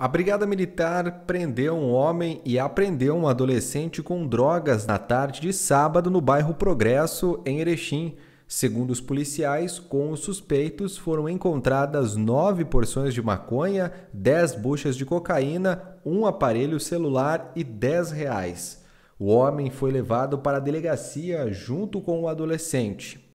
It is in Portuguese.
A Brigada Militar prendeu um homem e apreendeu um adolescente com drogas na tarde de sábado no bairro Progresso, em Erechim. Segundo os policiais, com os suspeitos foram encontradas nove porções de maconha, dez buchas de cocaína, um aparelho celular e dez reais. O homem foi levado para a delegacia junto com o adolescente.